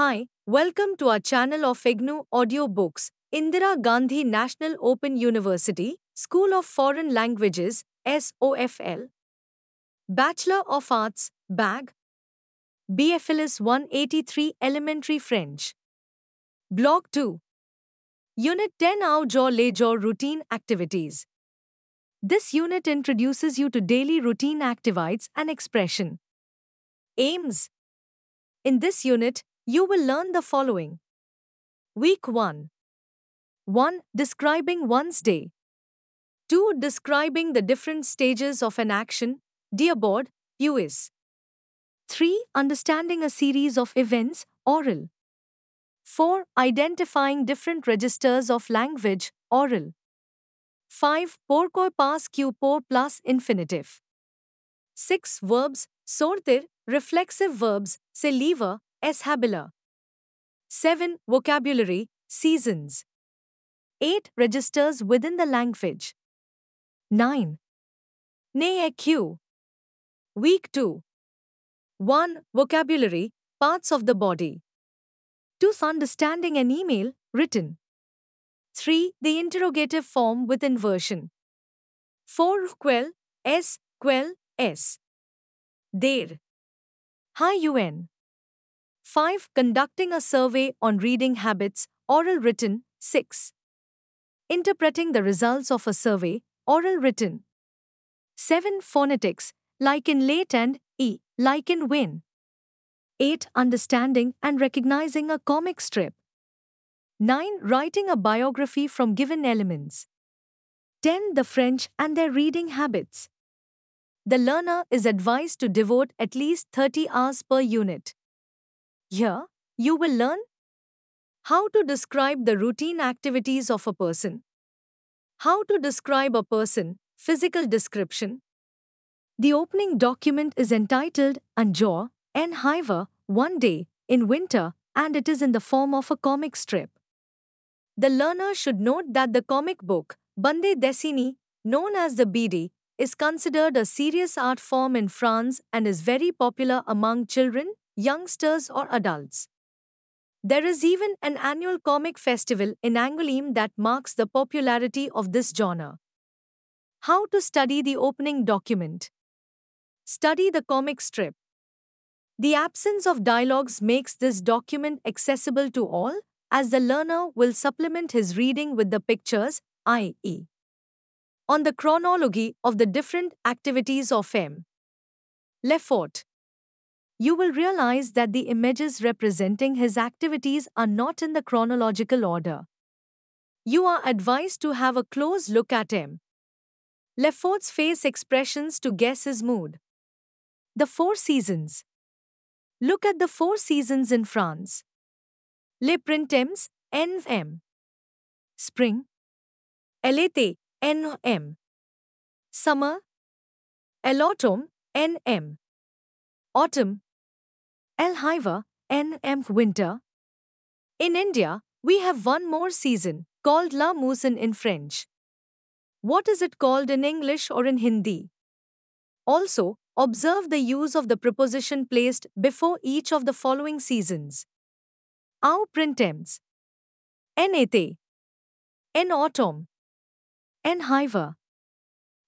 Hi, welcome to our channel of IGNU Audiobooks, Indira Gandhi National Open University, School of Foreign Languages, SOFL. Bachelor of Arts, BAG. BFLS 183 Elementary French. Block 2. Unit 10 Au Jaw Le Jaw Routine Activities. This unit introduces you to daily routine activities and expression. Aims. In this unit, you will learn the following Week 1 1. Describing one's day. 2. Describing the different stages of an action, dear board, is. 3. Understanding a series of events, oral. 4. Identifying different registers of language, oral. 5. Porco pas por plus infinitive. 6. Verbs, sortir, reflexive verbs, se lever, S. Habila. 7. Vocabulary, seasons. 8. Registers within the language. 9. aq. Week 2. 1. Vocabulary, parts of the body. 2. Understanding an email, written. 3. The interrogative form with inversion. 4. Quell, S, quell, S. There. Hi, UN. 5. Conducting a survey on reading habits, oral written. 6. Interpreting the results of a survey, oral written. 7. Phonetics, like in late and e, like in win. 8. Understanding and recognizing a comic strip. 9. Writing a biography from given elements. 10. The French and their reading habits. The learner is advised to devote at least 30 hours per unit. Here, you will learn how to describe the routine activities of a person, how to describe a person, physical description. The opening document is entitled Anjor and Hiver, One Day, in Winter, and it is in the form of a comic strip. The learner should note that the comic book, Bande dessinée, known as the BD, is considered a serious art form in France and is very popular among children, youngsters or adults. There is even an annual comic festival in Angoulême that marks the popularity of this genre. How to study the opening document? Study the comic strip. The absence of dialogues makes this document accessible to all, as the learner will supplement his reading with the pictures, i.e., on the chronology of the different activities of M. Lefort you will realize that the images representing his activities are not in the chronological order. You are advised to have a close look at him. Lefort's face expressions to guess his mood. The Four Seasons. Look at the Four Seasons in France. Les Printemps, NM. Spring. L'été, NM. Summer. L'automne, NM. Autumn, Hiver, N.M. Winter. In India, we have one more season, called La Mousson in French. What is it called in English or in Hindi? Also, observe the use of the preposition placed before each of the following seasons. Au printemps. En été. En autumn. En hiver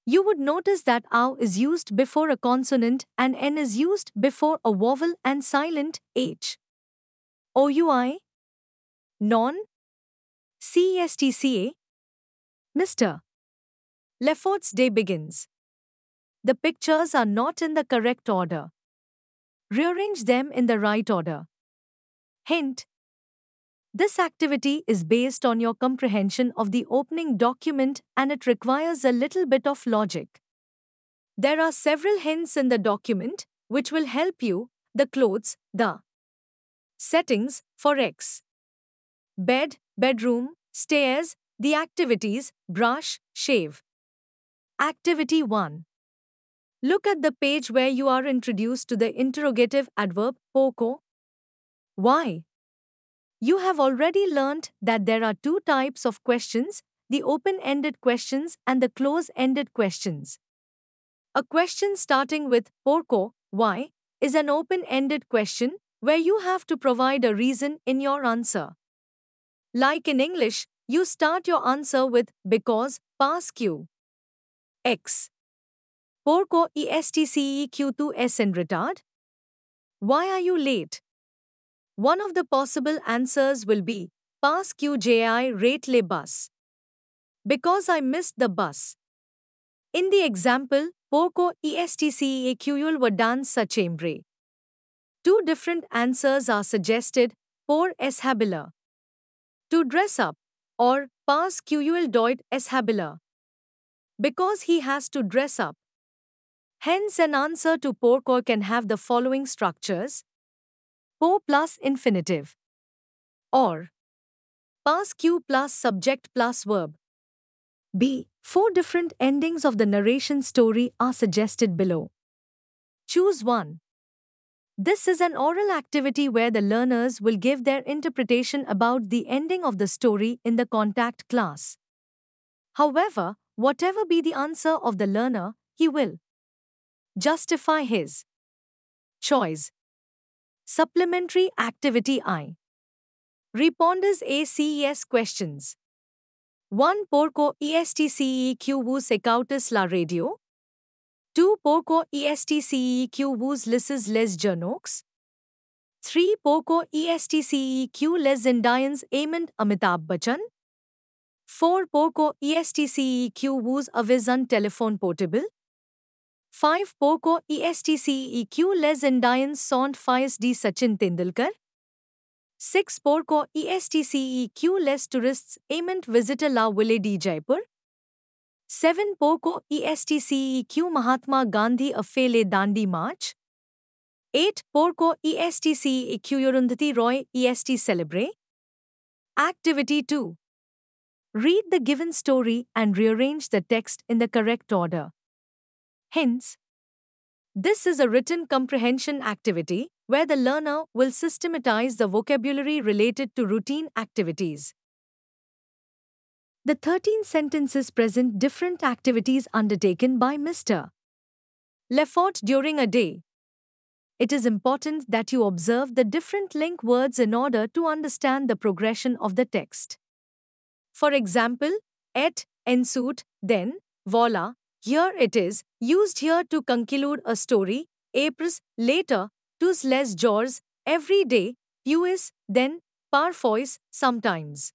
you would notice that ow is used before a consonant and n is used before a vowel and silent h. OUI, non, CESTCA, Mr. Lefort's day begins. The pictures are not in the correct order. Rearrange them in the right order. Hint this activity is based on your comprehension of the opening document and it requires a little bit of logic. There are several hints in the document which will help you the clothes, the settings for X. Bed, bedroom, stairs, the activities, brush, shave. Activity 1. Look at the page where you are introduced to the interrogative adverb poco. Why? You have already learned that there are two types of questions the open ended questions and the close ended questions. A question starting with Porco, why, is an open ended question where you have to provide a reason in your answer. Like in English, you start your answer with because, Pass Q. X. Porco Q2 2s in retard? Why are you late? One of the possible answers will be, pass QJI rate le bus. Because I missed the bus. In the example, Poco ESTCEAQUL were done chamber." Two different answers are suggested, por eshabila. To dress up, or pass QUL doit eshabila. Because he has to dress up. Hence, an answer to porco can have the following structures 4 plus infinitive. Or pass Q plus subject plus verb. B. Four different endings of the narration story are suggested below. Choose one. This is an oral activity where the learners will give their interpretation about the ending of the story in the contact class. However, whatever be the answer of the learner, he will justify his choice Supplementary Activity I. Reponders ACES questions. 1. Porco ESTCEQ vus secautus la radio. 2. Porco ESTCEQ vus lisses les journox. 3. Porco ESTCEQ les indians amand Amitabh Bachchan. 4. Porco ESTCEQ vus avizan telephone portable. Five पो को ई एस टी सी ई क्यू लेस इंडायंस सॉन्ट फाइस डी सचिन तेंदुलकर सिक्स पो को ई एस टी सी ई क्यू लेस टूरिस्ट एमेंट विजिटर ला विले डी जयपुर सेवन पो को ई एस टी सी ई क्यू महात्मा गांधी अफेले दांडी मार्च एट पो को ई एस टी सी ई क्यू युरुंधति रॉय ई एस टी सेलिब्रे activity to read the given story and rearrange the text in the correct order Hence, this is a written comprehension activity where the learner will systematize the vocabulary related to routine activities. The 13 sentences present different activities undertaken by Mr. Lefort during a day. It is important that you observe the different link words in order to understand the progression of the text. For example, et ensued, then, voila, here it is, used here to conclude a story, apres, later, tus les jours, every day, puis, then, parfois, sometimes.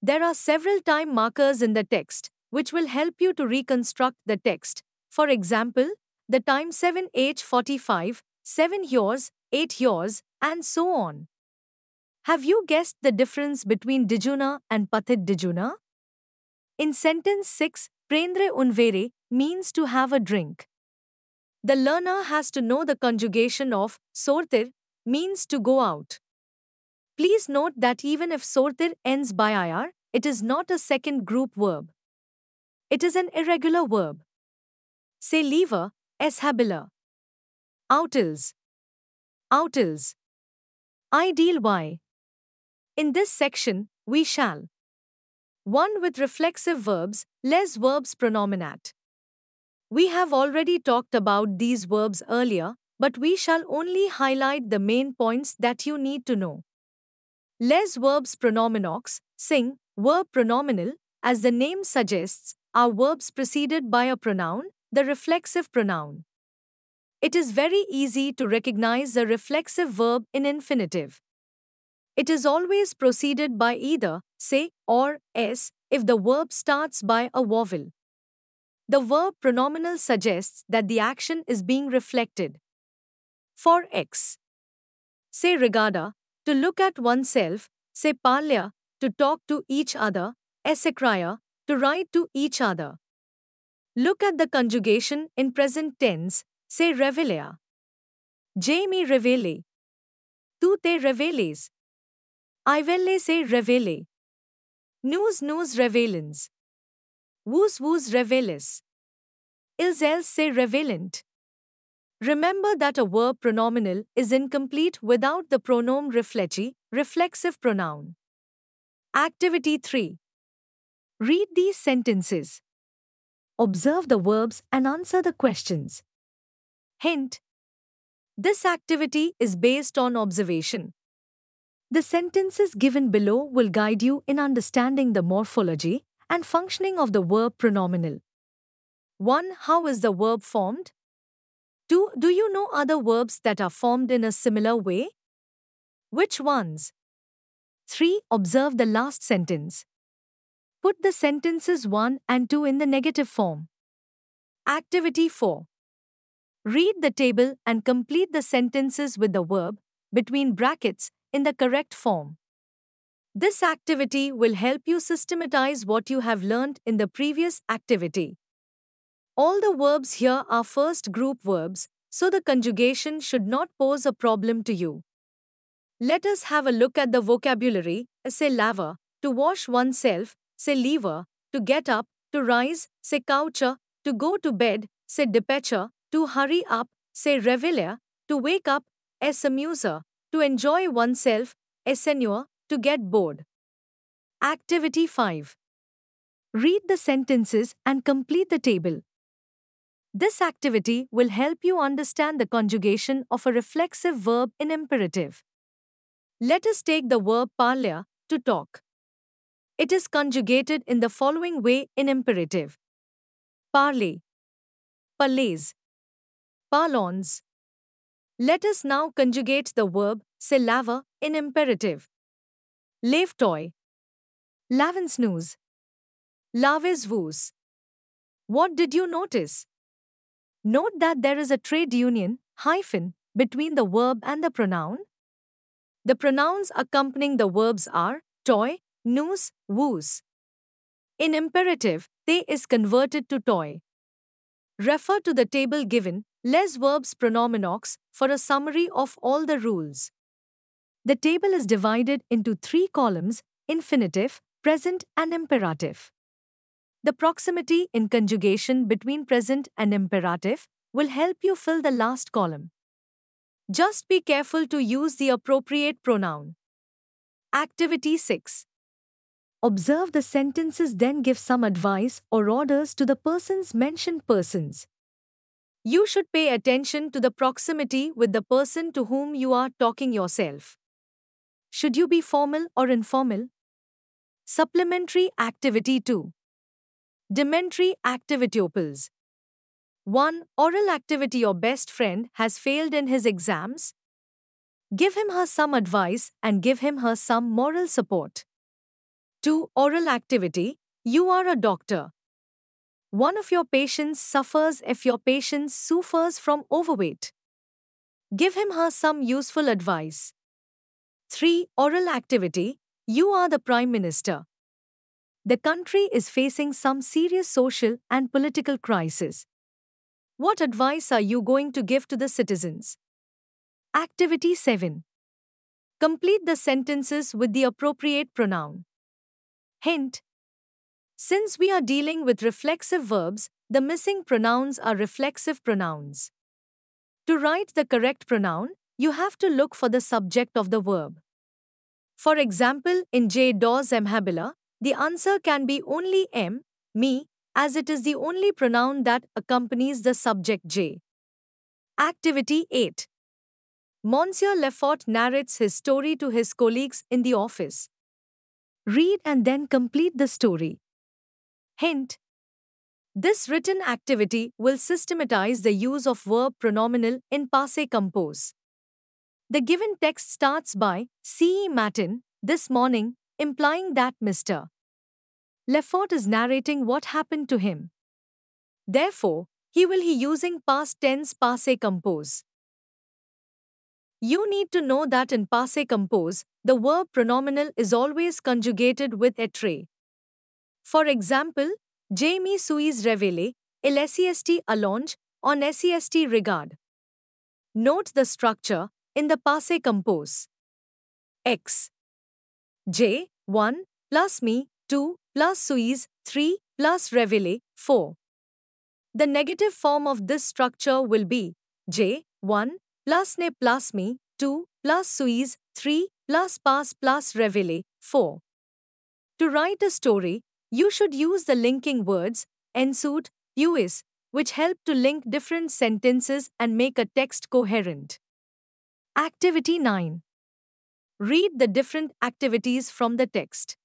There are several time markers in the text, which will help you to reconstruct the text. For example, the time 7h45, 7 yours, 8 yours, and so on. Have you guessed the difference between dijuna and pathit dijuna? In sentence 6, Prendre un unvere means to have a drink. The learner has to know the conjugation of sortir means to go out. Please note that even if sortir ends by ir, it is not a second group verb. It is an irregular verb. Se lever, es habila. Outils. Outils. Ideal y. In this section, we shall 1. With reflexive verbs, Les verbs pronominat. We have already talked about these verbs earlier, but we shall only highlight the main points that you need to know. Les verbs pronominox, sing, verb pronominal, as the name suggests, are verbs preceded by a pronoun, the reflexive pronoun. It is very easy to recognize a reflexive verb in infinitive. It is always preceded by either, say, or, s, if the verb starts by a vowel. The verb pronominal suggests that the action is being reflected. For X, say regarda, to look at oneself, say parlya, to talk to each other, essecria, to write to each other. Look at the conjugation in present tense, say revelea. Jamie revele. Tu te reveles. I velle se revele. Nous nous réveillons. Vous vous revelis. Ils elles se réveillent. Remember that a verb pronominal is incomplete without the pronoun reflexi, reflexive pronoun. Activity 3. Read these sentences. Observe the verbs and answer the questions. Hint This activity is based on observation. The sentences given below will guide you in understanding the morphology and functioning of the verb pronominal. 1. How is the verb formed? 2. Do you know other verbs that are formed in a similar way? Which ones? 3. Observe the last sentence. Put the sentences 1 and 2 in the negative form. Activity 4. Read the table and complete the sentences with the verb between brackets in the correct form. This activity will help you systematize what you have learned in the previous activity. All the verbs here are first group verbs, so the conjugation should not pose a problem to you. Let us have a look at the vocabulary se lava, to wash oneself, se lever, to get up, to rise, se coucher, to go to bed, se depecher, to hurry up, se reveille, to wake up, es amuser, to enjoy oneself, essenure, to get bored. Activity 5. Read the sentences and complete the table. This activity will help you understand the conjugation of a reflexive verb in imperative. Let us take the verb parler, to talk. It is conjugated in the following way in imperative. Parler, parlez, parlons, let us now conjugate the verb silava in imperative. Lave toy. Lavens news. Laves vus. What did you notice? Note that there is a trade union hyphen between the verb and the pronoun. The pronouns accompanying the verbs are toy, noos, woos. In imperative, they is converted to toy. Refer to the table given les verbs pronominox for a summary of all the rules. The table is divided into three columns infinitive, present, and imperative. The proximity in conjugation between present and imperative will help you fill the last column. Just be careful to use the appropriate pronoun. Activity 6. Observe the sentences, then give some advice or orders to the persons mentioned persons. You should pay attention to the proximity with the person to whom you are talking yourself. Should you be formal or informal? Supplementary activity 2. activity opals. 1. Oral activity Your best friend has failed in his exams. Give him her some advice and give him her some moral support. 2. Oral activity You are a doctor. One of your patients suffers if your patient suffers from overweight. Give him her some useful advice. 3. Oral activity. You are the Prime Minister. The country is facing some serious social and political crisis. What advice are you going to give to the citizens? Activity 7. Complete the sentences with the appropriate pronoun. Hint since we are dealing with reflexive verbs, the missing pronouns are reflexive pronouns. To write the correct pronoun, you have to look for the subject of the verb. For example, in J. Dawes Mhabila, the answer can be only M, me, as it is the only pronoun that accompanies the subject J. Activity 8 Monsieur Lefort narrates his story to his colleagues in the office. Read and then complete the story. Hint This written activity will systematize the use of verb pronominal in passe compose. The given text starts by C.E. Matin, this morning, implying that Mr. Lefort is narrating what happened to him. Therefore, he will be using past tense passe compose. You need to know that in passe compose, the verb pronominal is always conjugated with etre. For example, Jamie Suis Revele, LSEST allonge, on SEST regard. Note the structure in the passe compose. X J 1 plus me 2 plus suis 3 plus revele 4. The negative form of this structure will be J 1 plus ne plus me 2 plus suis 3 plus pass plus revele 4. To write a story, you should use the linking words, ensued, UIS, which help to link different sentences and make a text coherent. Activity 9. Read the different activities from the text.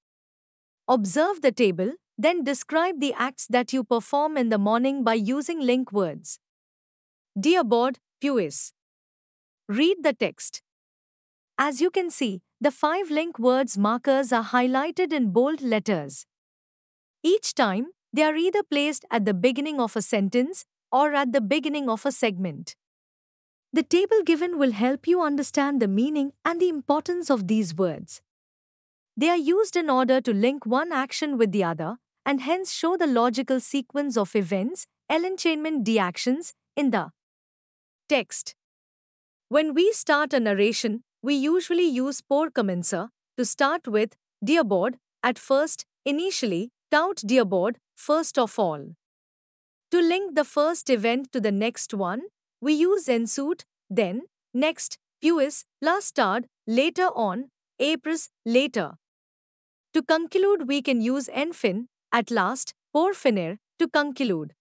Observe the table, then describe the acts that you perform in the morning by using link words. Dear board, PUIS. Read the text. As you can see, the five link words markers are highlighted in bold letters. Each time, they are either placed at the beginning of a sentence or at the beginning of a segment. The table given will help you understand the meaning and the importance of these words. They are used in order to link one action with the other and hence show the logical sequence of events, L enchainment D actions, in the text. When we start a narration, we usually use por commencer to start with, dear board, at first, initially, dear board. first of all. To link the first event to the next one, we use ensued, then, next, puis, last tard, later on, apres, later. To conclude, we can use enfin, at last, or finir, to conclude.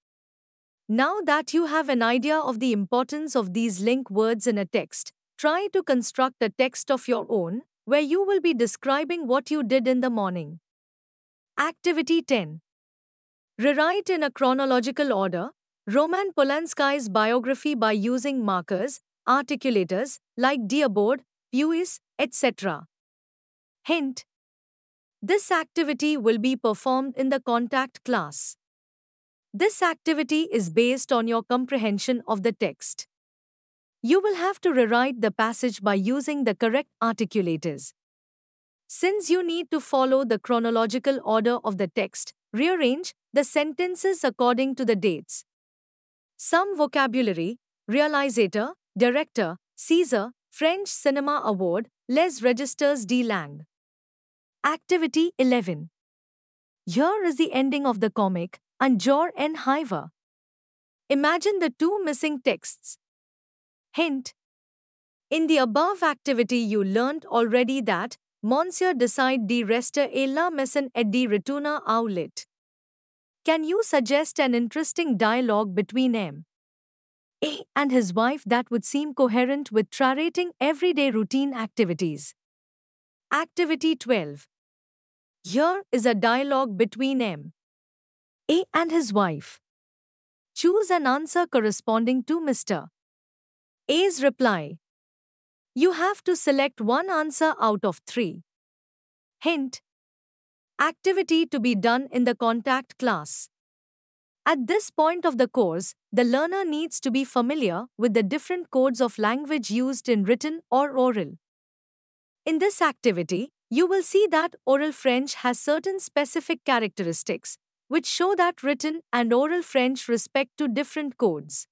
Now that you have an idea of the importance of these link words in a text, try to construct a text of your own, where you will be describing what you did in the morning. Activity 10. Rewrite in a chronological order Roman Polanski's biography by using markers, articulators like Dearborn, Puis, etc. Hint This activity will be performed in the contact class. This activity is based on your comprehension of the text. You will have to rewrite the passage by using the correct articulators. Since you need to follow the chronological order of the text, rearrange the sentences according to the dates. Some vocabulary, realizator, director, Caesar, French Cinema Award, Les Registers Dlang. Lang. Activity 11. Here is the ending of the comic, Anjor and Hiver. Imagine the two missing texts. Hint. In the above activity, you learned already that Monsieur decide de rester et la maison et de retourner outlet. Can you suggest an interesting dialogue between M. A and his wife that would seem coherent with narrating everyday routine activities? Activity 12. Here is a dialogue between M. A and his wife. Choose an answer corresponding to Mr. A's reply. You have to select one answer out of three. Hint Activity to be done in the contact class. At this point of the course, the learner needs to be familiar with the different codes of language used in written or oral. In this activity, you will see that oral French has certain specific characteristics, which show that written and oral French respect to different codes.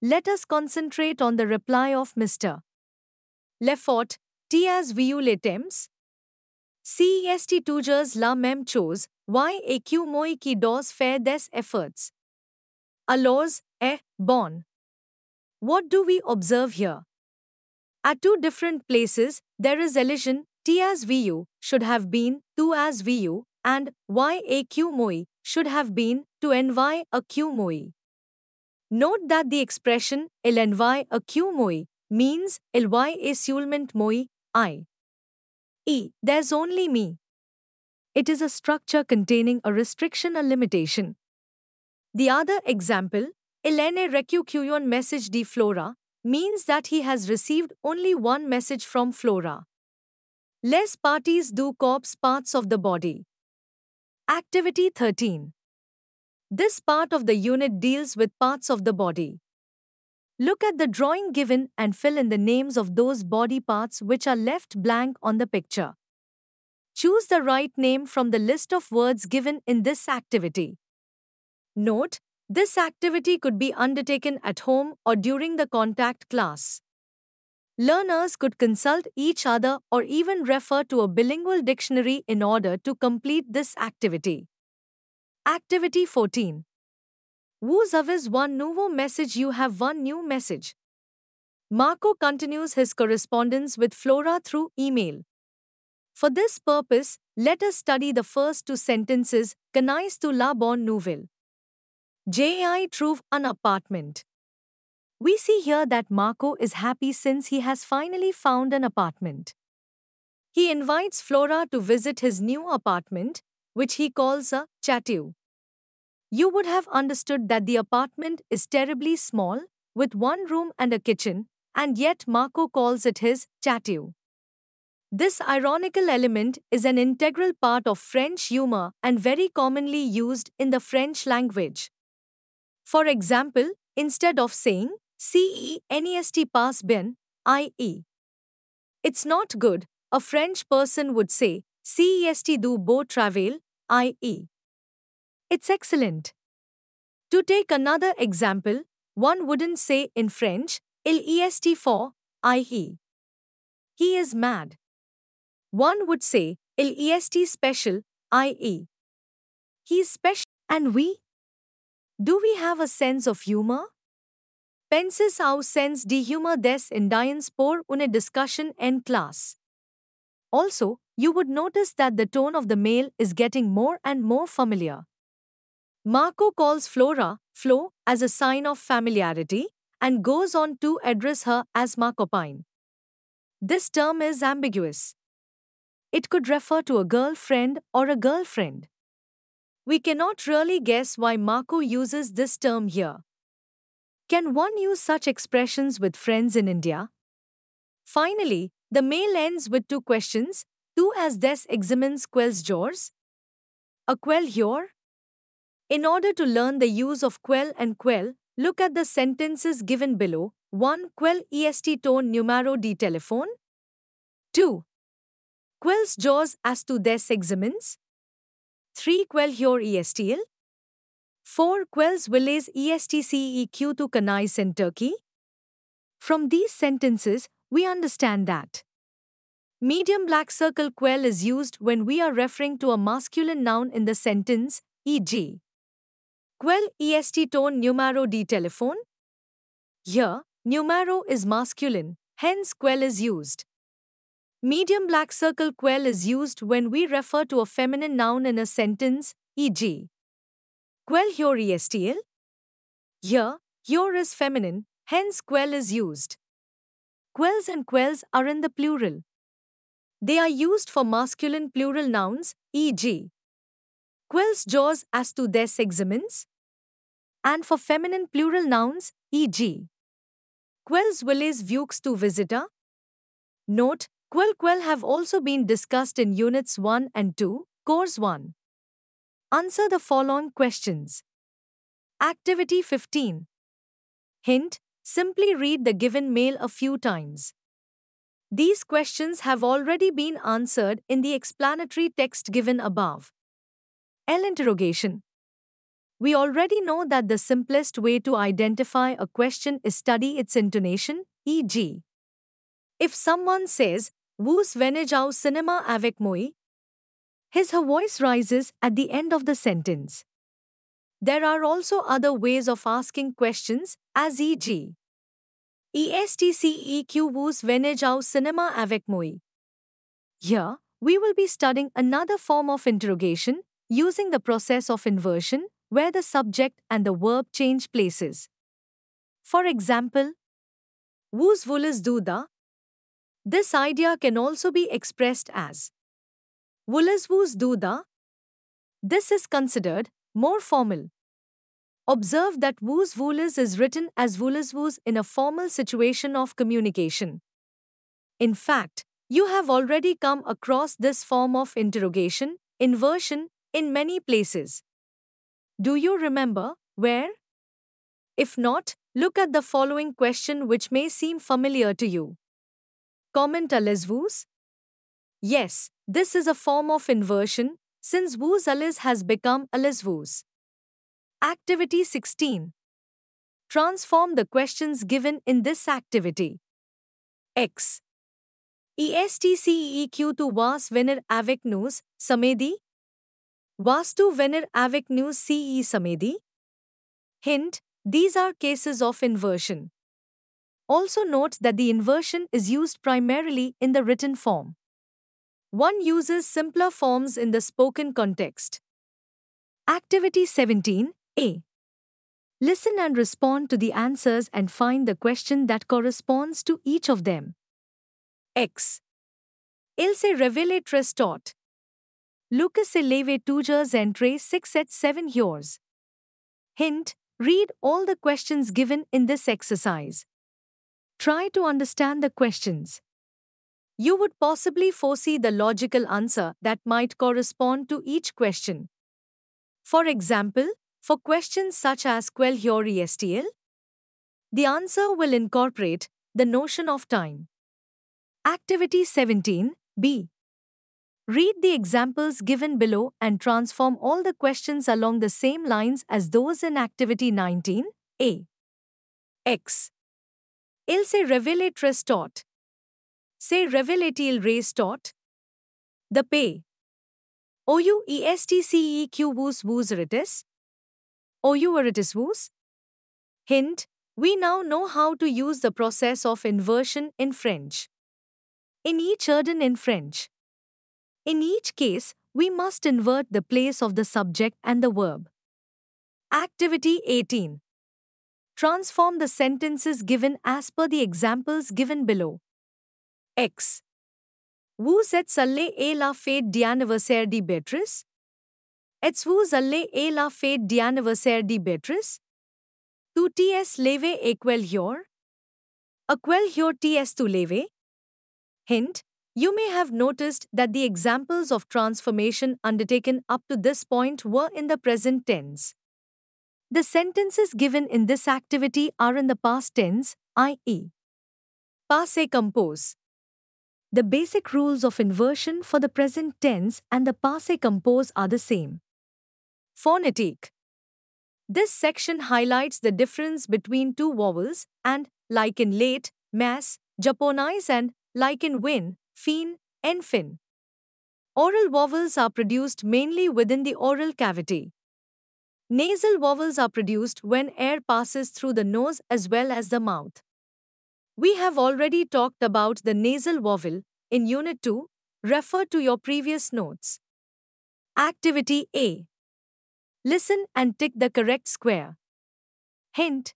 Let us concentrate on the reply of Mr. Lefort, Tias Viu le Temps. CEST Tougers la même chose, Y AQ moi ki dos faire des efforts. Alors, eh, bon. What do we observe here? At two different places, there is elision, T as VU should have been to as VU and YAQ MOI should have been to NY a Q MOI. Note that the expression N Y a Q MOI means ly asulment moi, I. E. There's only me. It is a structure containing a restriction or limitation. The other example, Elene recucuyon message di Flora, means that he has received only one message from Flora. Less parties do corpse parts of the body. Activity 13. This part of the unit deals with parts of the body. Look at the drawing given and fill in the names of those body parts which are left blank on the picture. Choose the right name from the list of words given in this activity. Note, this activity could be undertaken at home or during the contact class. Learners could consult each other or even refer to a bilingual dictionary in order to complete this activity. Activity 14 Whose is one nouveau message you have one new message. Marco continues his correspondence with Flora through email. For this purpose, let us study the first two sentences, Canais tu la bonne nouvelle. J.I. trouve an apartment. We see here that Marco is happy since he has finally found an apartment. He invites Flora to visit his new apartment, which he calls a chateau you would have understood that the apartment is terribly small, with one room and a kitchen, and yet Marco calls it his chateau. This ironical element is an integral part of French humor and very commonly used in the French language. For example, instead of saying CENEST pass bien," i.e., it's not good, a French person would say CEST du beau travail, i.e., it's excellent. To take another example, one wouldn't say in French, il est fort, i.e., he is mad. One would say, il est special, i.e., he is special. And we? Do we have a sense of humor? Penses au sens de humor des Indians pour une discussion en classe. Also, you would notice that the tone of the male is getting more and more familiar. Marco calls Flora, Flo, as a sign of familiarity and goes on to address her as Marcopine. This term is ambiguous. It could refer to a girlfriend or a girlfriend. We cannot really guess why Marco uses this term here. Can one use such expressions with friends in India? Finally, the mail ends with two questions, tu as des examens quels jors? A quel here? In order to learn the use of quell and quell, look at the sentences given below. 1. quell est tone numero di telephone? 2. quell's jaws as to des examens? 3. quell your estl. 4. Quels villes estceq to canais in Turkey? From these sentences, we understand that medium black circle quell is used when we are referring to a masculine noun in the sentence, e.g., Quel est ton numero de telephone? Here, numero is masculine, hence quel is used. Medium black circle quel is used when we refer to a feminine noun in a sentence, e.g., Quel hier est il? Here, is feminine, hence quel is used. Quels and quels are in the plural. They are used for masculine plural nouns, e.g., Quels jaws as tu des examens? and for feminine plural nouns, e.g. Quels willis vux to visitor. Note, quel quel have also been discussed in Units 1 and 2, Course 1. Answer the following questions. Activity 15. Hint, simply read the given mail a few times. These questions have already been answered in the explanatory text given above. L interrogation. We already know that the simplest way to identify a question is study its intonation, e.g. If someone says, Wus venejao au cinema avec moi, his her voice rises at the end of the sentence. There are also other ways of asking questions, as e.g. ESTCEQ Wus venejao au cinema avec moi. Here, we will be studying another form of interrogation using the process of inversion where the subject and the verb change places. For example, whose woolles do the? This idea can also be expressed as woolles woos do the? This is considered more formal. Observe that woos woolles is written as woolles woos in a formal situation of communication. In fact, you have already come across this form of interrogation, inversion, in many places. Do you remember where? If not, look at the following question which may seem familiar to you. Comment les vous? Yes, this is a form of inversion since vous has become les vous. Activity 16. Transform the questions given in this activity. X. ESTCEQ tu vas venir avec nous, samedi, Vastu Venner aviknu News CE Samedi. Hint, these are cases of inversion. Also note that the inversion is used primarily in the written form. One uses simpler forms in the spoken context. Activity 17 A. Listen and respond to the answers and find the question that corresponds to each of them. X. Il se révélé très tôt. Lucas Ileve entry 6 at 7 yours. Hint, read all the questions given in this exercise. Try to understand the questions. You would possibly foresee the logical answer that might correspond to each question. For example, for questions such as Quel Hiori il the answer will incorporate the notion of time. Activity 17, B. Read the examples given below and transform all the questions along the same lines as those in Activity 19a. X. Il se très tot. Se il res tot. The pay. OU ESTCEQ woos woos ritis. OU ritis woos. Hint, we now know how to use the process of inversion in French. In each urdan in French. In each case, we must invert the place of the subject and the verb. Activity 18. Transform the sentences given as per the examples given below. X. Vous êtes allé à la fête d'anniversaire de Beatrice? Êtes-vous allé à la fête d'anniversaire de Beatrice? Tu t'es levé à quelle heure? À quelle heure t'es-tu levé? Hint. You may have noticed that the examples of transformation undertaken up to this point were in the present tense. The sentences given in this activity are in the past tense, i.e., passe compose. The basic rules of inversion for the present tense and the passe compose are the same. Phonetic. This section highlights the difference between two vowels and, like in late, mass, Japonize and, like in win, Enfin, and fin. Oral vowels are produced mainly within the oral cavity. Nasal vowels are produced when air passes through the nose as well as the mouth. We have already talked about the nasal vowel in Unit 2. Refer to your previous notes. Activity A. Listen and tick the correct square. Hint.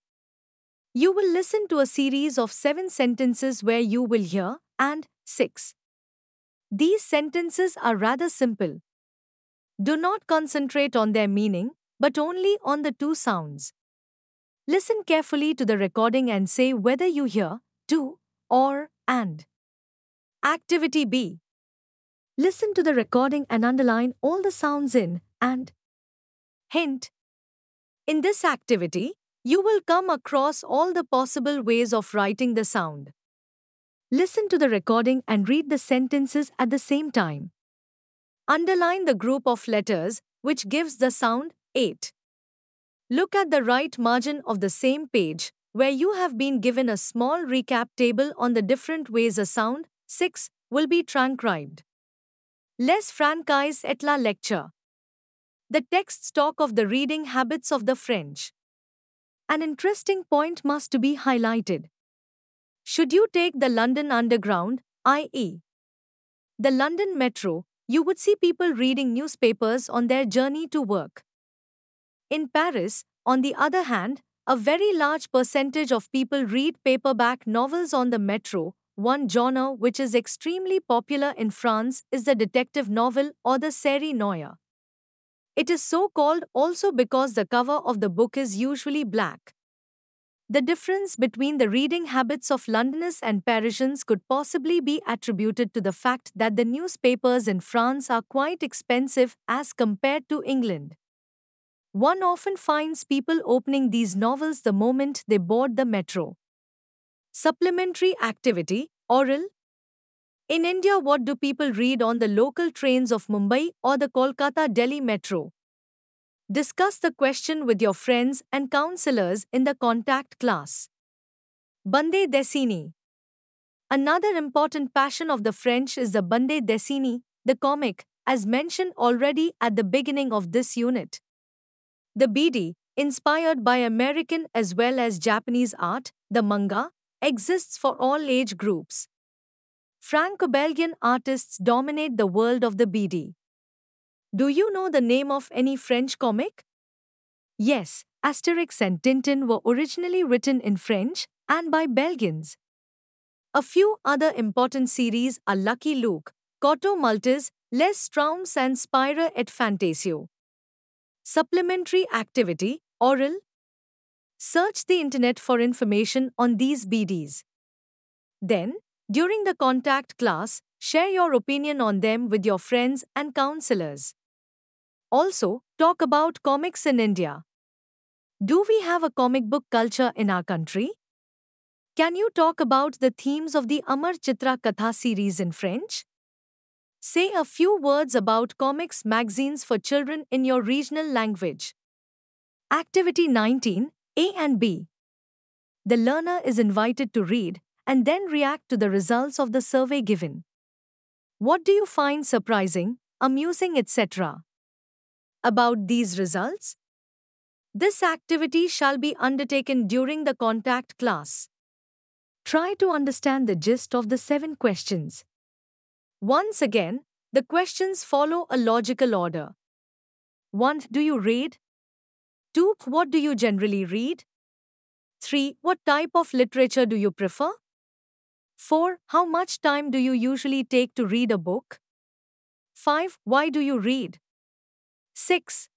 You will listen to a series of seven sentences where you will hear and 6. These sentences are rather simple. Do not concentrate on their meaning, but only on the two sounds. Listen carefully to the recording and say whether you hear to or and. Activity B. Listen to the recording and underline all the sounds in and. Hint. In this activity, you will come across all the possible ways of writing the sound. Listen to the recording and read the sentences at the same time. Underline the group of letters which gives the sound 8. Look at the right margin of the same page where you have been given a small recap table on the different ways a sound 6 will be transcribed. Les Francais et la lecture. The texts talk of the reading habits of the French. An interesting point must to be highlighted. Should you take the London Underground, i.e., the London Metro, you would see people reading newspapers on their journey to work. In Paris, on the other hand, a very large percentage of people read paperback novels on the metro. One genre which is extremely popular in France is the detective novel or the série noire. It is so called also because the cover of the book is usually black. The difference between the reading habits of Londoners and Parisians could possibly be attributed to the fact that the newspapers in France are quite expensive as compared to England. One often finds people opening these novels the moment they board the metro. Supplementary activity, oral. In India, what do people read on the local trains of Mumbai or the Kolkata Delhi metro? Discuss the question with your friends and counselors in the contact class. Bande Dessini Another important passion of the French is the Bande Dessini, the comic, as mentioned already at the beginning of this unit. The BD, inspired by American as well as Japanese art, the manga, exists for all age groups. Franco-Belgian artists dominate the world of the BD. Do you know the name of any French comic? Yes, Asterix and Tintin were originally written in French and by Belgians. A few other important series are Lucky Luke, Cotto Maltese, Les Straums and Spira et Fantasio. Supplementary activity, oral. Search the internet for information on these BDs. Then, during the contact class, share your opinion on them with your friends and counselors also talk about comics in India. Do we have a comic book culture in our country? Can you talk about the themes of the Amar Chitra Katha series in French? Say a few words about comics magazines for children in your regional language. Activity 19 A and B. The learner is invited to read and then react to the results of the survey given. What do you find surprising, amusing, etc.? about these results? This activity shall be undertaken during the contact class. Try to understand the gist of the seven questions. Once again, the questions follow a logical order. 1. Do you read? 2. What do you generally read? 3. What type of literature do you prefer? 4. How much time do you usually take to read a book? 5. Why do you read? 6.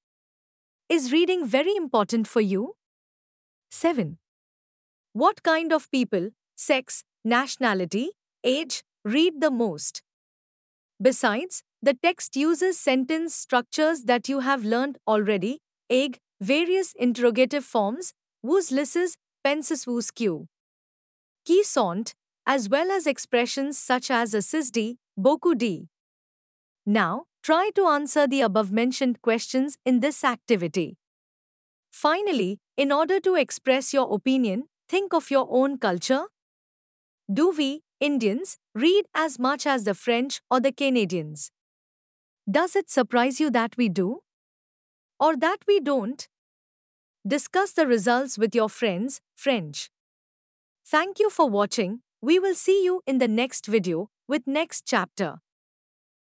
Is reading very important for you? 7. What kind of people, sex, nationality, age, read the most? Besides, the text uses sentence structures that you have learned already, egg, various interrogative forms, whose lisses, penses whose q. Key sont, as well as expressions such as assisdi, boku di. Now, Try to answer the above-mentioned questions in this activity. Finally, in order to express your opinion, think of your own culture. Do we, Indians, read as much as the French or the Canadians? Does it surprise you that we do? Or that we don't? Discuss the results with your friends, French. Thank you for watching. We will see you in the next video with next chapter.